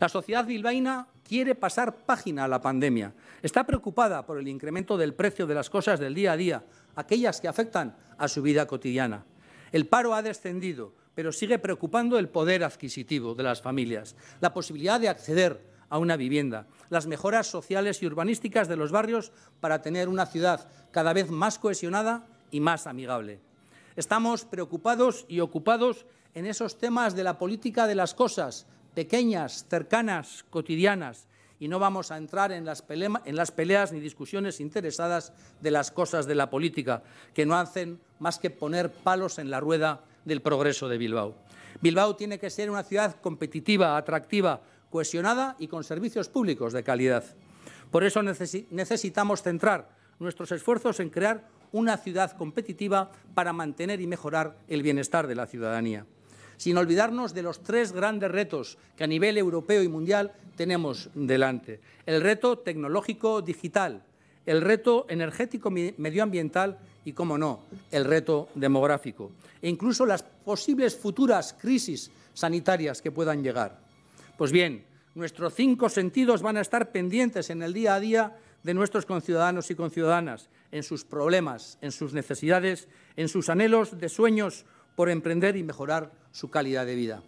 La sociedad bilbaína quiere pasar página a la pandemia. Está preocupada por el incremento del precio de las cosas del día a día, aquellas que afectan a su vida cotidiana. El paro ha descendido, pero sigue preocupando el poder adquisitivo de las familias, la posibilidad de acceder a una vivienda, las mejoras sociales y urbanísticas de los barrios para tener una ciudad cada vez más cohesionada y más amigable. Estamos preocupados y ocupados en esos temas de la política de las cosas, pequeñas, cercanas, cotidianas, y no vamos a entrar en las, peleas ni discusiones interesadas de las cosas de la política, que no hacen más que poner palos en la rueda del progreso de Bilbao. Bilbao tiene que ser una ciudad competitiva, atractiva, cohesionada y con servicios públicos de calidad. Por eso necesitamos centrar nuestros esfuerzos en crear una ciudad competitiva para mantener y mejorar el bienestar de la ciudadanía sin olvidarnos de los tres grandes retos que a nivel europeo y mundial tenemos delante. El reto tecnológico digital, el reto energético medioambiental y, como no, el reto demográfico e incluso las posibles futuras crisis sanitarias que puedan llegar. Pues bien, nuestros cinco sentidos van a estar pendientes en el día a día de nuestros conciudadanos y conciudadanas, en sus problemas, en sus necesidades, en sus anhelos de sueños por emprender y mejorar su calidad de vida.